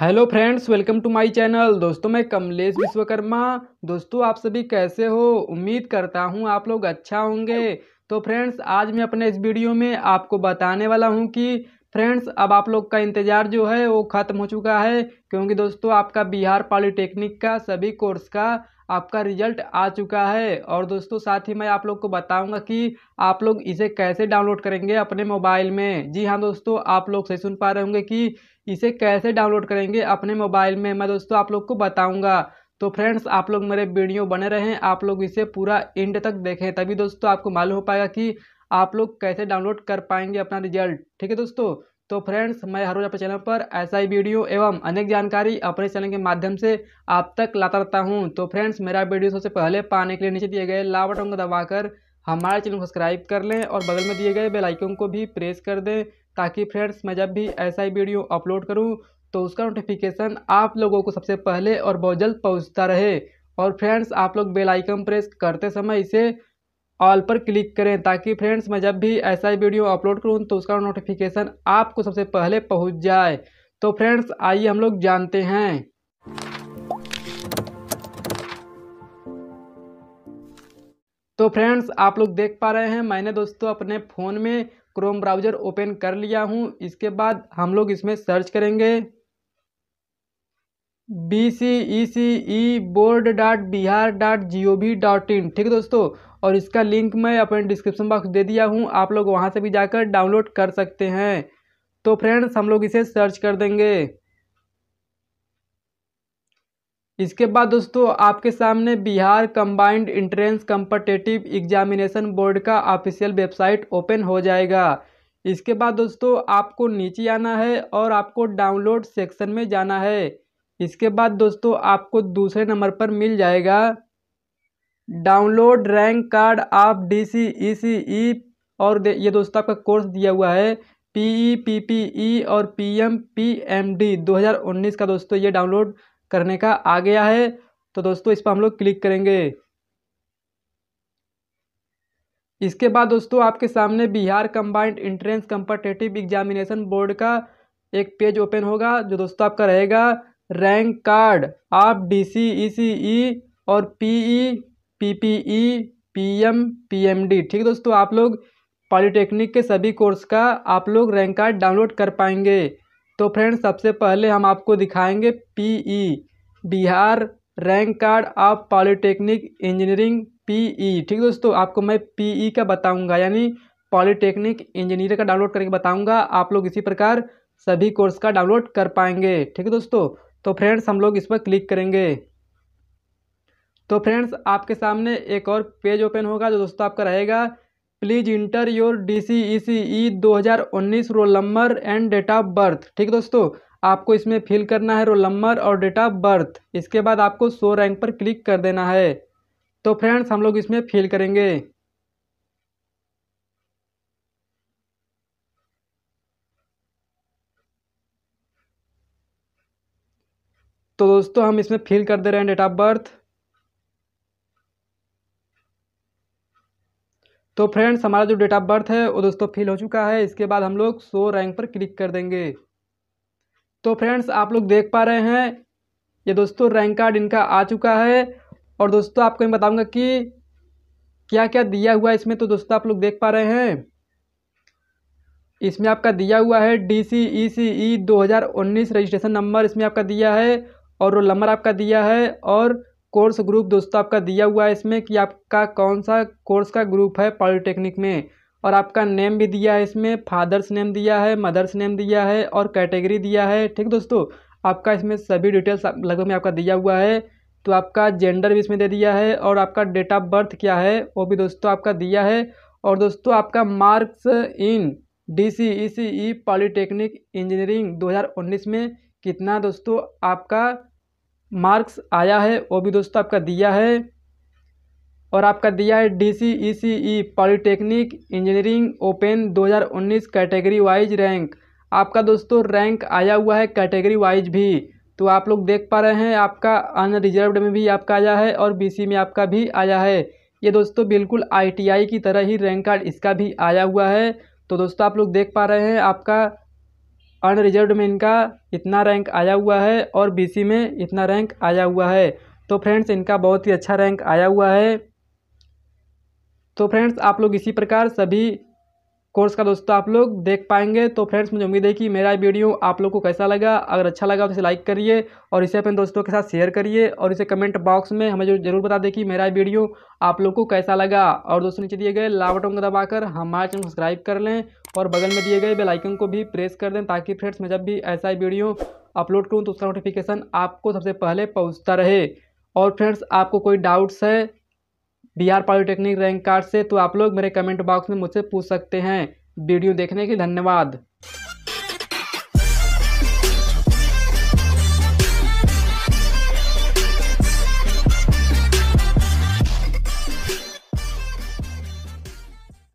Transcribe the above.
Hello friends welcome to my channel दोस्तों मैं कमलेश विश्वकर्मा दोस्तों आप सभी कैसे हो उम्मीद करता हूँ आप लोग अच्छा होंगे तो फ्रेंड्स आज मैं अपने इस वीडियो में आपको बताने वाला हूँ कि फ्रेंड्स अब आप लोग का इंतज़ार जो है वो ख़त्म हो चुका है क्योंकि दोस्तों आपका बिहार पॉलीटेक्निक का सभी कोर्स का आपका रिजल्ट आ चुका है और दोस्तों साथ ही मैं आप लोग को बताऊंगा कि आप लोग इसे कैसे डाउनलोड करेंगे अपने मोबाइल में जी हाँ दोस्तों आप लोग सही सुन पा रहे होंगे कि इसे कैसे डाउनलोड करेंगे अपने मोबाइल में मैं दोस्तों आप लोग को बताऊँगा तो फ्रेंड्स आप लोग मेरे वीडियो बने रहें आप लोग इसे पूरा एंड तक देखें तभी दोस्तों आपको मालूम हो पाएगा कि आप लोग कैसे डाउनलोड कर पाएंगे अपना रिजल्ट ठीक है दोस्तों तो फ्रेंड्स मैं हर रोज अपने चैनल पर ऐसा ही वीडियो एवं अनेक जानकारी अपने चैनल के माध्यम से आप तक लाता रहता हूँ तो फ्रेंड्स मेरा वीडियो सबसे पहले पाने के लिए नीचे दिए गए लाल बटन को दबाकर हमारे चैनल को सब्सक्राइब कर लें और बगल में दिए गए बेल आइकन को भी प्रेस कर दें ताकि फ्रेंड्स मैं जब भी ऐसा ही वीडियो अपलोड करूँ तो उसका नोटिफिकेशन आप लोगों को सबसे पहले और बहुत जल्द पहुँचता रहे और फ्रेंड्स आप लोग बेल आइकन प्रेस करते समय इसे ऑल पर क्लिक करें ताकि फ्रेंड्स मैं जब भी ऐसा ही वीडियो अपलोड करूँ तो उसका नोटिफिकेशन आपको सबसे पहले पहुँच जाए तो फ्रेंड्स आइए हम लोग जानते हैं तो फ्रेंड्स आप लोग देख पा रहे हैं मैंने दोस्तों अपने फ़ोन में क्रोम ब्राउज़र ओपन कर लिया हूँ इसके बाद हम लोग इसमें सर्च करेंगे B C E C E board dot Bihar dot G O V dot in ठीक है दोस्तों और इसका लिंक मैं अपने डिस्क्रिप्शन बॉक्स दे दिया हूँ आप लोग वहाँ से भी जाकर डाउनलोड कर सकते हैं तो फ्रेंड्स हम लोग इसे सर्च कर देंगे इसके बाद दोस्तों आपके सामने Bihar combined entrance competitive examination board का ऑफिशियल वेबसाइट ओपन हो जाएगा इसके बाद दोस्तों आपको नीचे आना है और आपको डाउनलोड सेक्शन में जाना है इसके बाद दोस्तों आपको दूसरे नंबर पर मिल जाएगा download rank card of D C E C E और ये दोस्तों आपका कोर्स दिया हुआ है P E P P E और P M P M D दो हज़ार उन्नीस का दोस्तों ये डाउनलोड करने का आ गया है तो दोस्तों इस पर हम लोग क्लिक करेंगे इसके बाद दोस्तों आपके सामने Bihar combined entrance competitive examination board का एक पेज ओपन होगा जो दोस्तों आपका रहेगा रैंक कार्ड आप D C E C E और P E P P E P M P M D ठीक दोस्तों आप लोग पॉलिटेक्निक के सभी कोर्स का आप लोग रैंक कार्ड डाउनलोड कर पाएंगे तो फ्रेंड्स सबसे पहले हम आपको दिखाएंगे P E e, Bihar rank card of polytechnic engineering P E e। ठीक दोस्तों आपको मैं पीई e का बताऊंगा यानी पॉलिटेक्निक इंजीनियर का डाउनलोड करके बताऊंगा आप लोग इसी प्रकार सभी कोर्स का डाउनलोड कर पाएंगे ठीक है दोस्तों तो फ्रेंड्स हम लोग इस पर क्लिक करेंगे तो फ्रेंड्स आपके सामने एक और पेज ओपन होगा जो दोस्तों आपका रहेगा please enter your D C E C E दो हज़ार उन्नीस roll number and date of birth ठीक दोस्तों आपको इसमें फिल करना है रोल नंबर और डेट ऑफ बर्थ इसके बाद आपको सो रैंक पर क्लिक कर देना है तो फ्रेंड्स हम लोग इसमें फिल करेंगे तो दोस्तों हम इसमें फिल कर दे रहे हैं डेट ऑफ बर्थ तो फ्रेंड्स हमारा जो डेट ऑफ बर्थ है वो दोस्तों फिल हो चुका है इसके बाद हम लोग सो रैंक पर क्लिक कर देंगे तो फ्रेंड्स आप लोग देख पा रहे हैं ये दोस्तों रैंक कार्ड इनका आ चुका है और दोस्तों आपको मैं बताऊंगा कि क्या क्या दिया हुआ है इसमें तो दोस्तों आप लोग देख पा रहे हैं इसमें आपका दिया हुआ है D C E C E दो हज़ार उन्नीस रजिस्ट्रेशन नंबर इसमें आपका दिया है और रोल नंबर आपका दिया है और कोर्स ग्रुप दोस्तों आपका दिया हुआ है इसमें कि आपका कौन सा कोर्स का ग्रुप है पॉलिटेक्निक में और आपका नेम भी दिया है इसमें फादर्स नेम दिया है मदर्स नेम दिया है और कैटेगरी दिया है ठीक दोस्तों आपका इसमें सभी डिटेल्स लगभग में आपका दिया हुआ है तो आपका जेंडर भी इसमें दे दिया है और आपका डेट ऑफ बर्थ क्या है वो भी दोस्तों आपका दिया है और दोस्तों आपका marks in D C E C E polytechnic engineering 2019 में कितना दोस्तों आपका मार्क्स आया है वो भी दोस्तों आपका दिया है और आपका दिया है D C E C E polytechnic engineering open 2019 category wise rank आपका दोस्तों रैंक आया हुआ है कैटेगरी वाइज भी तो आप लोग देख पा रहे हैं आपका अनरिजर्वड में भी आपका आया है और बीसी में आपका भी आया है ये दोस्तों बिल्कुल आईटीआई की तरह ही रैंक कार्ड इसका भी आया हुआ है तो दोस्तों आप लोग देख पा रहे हैं आपका अनरिजर्व में इनका इतना रैंक आया हुआ है और बी में इतना रैंक आया हुआ है तो फ्रेंड्स इनका बहुत ही अच्छा रैंक आया हुआ है तो फ्रेंड्स आप लोग इसी प्रकार सभी कोर्स का दोस्तों आप लोग देख पाएंगे तो फ्रेंड्स मुझे उम्मीद है कि मेरा वीडियो आप लोग को कैसा लगा अगर अच्छा लगा तो इसे लाइक करिए और इसे अपने दोस्तों के साथ शेयर करिए और इसे कमेंट बॉक्स में हमें जरूर बता दें कि मेरा वीडियो आप लोग को कैसा लगा और दोस्तों नीचे दिए गए लावटों को दबाकर हमारे चैनल सब्सक्राइब कर लें और बगल में दिए गए बेलाइकन को भी प्रेस कर दें ताकि फ्रेंड्स मैं जब भी ऐसा वीडियो अपलोड करूँ तो उसका नोटिफिकेशन आपको सबसे पहले पहुँचता रहे और फ्रेंड्स आपको कोई डाउट्स है बिहार पॉलिटेक्निक रैंक कार्ड से तो आप लोग मेरे कमेंट बॉक्स में मुझसे पूछ सकते हैं वीडियो देखने के धन्यवाद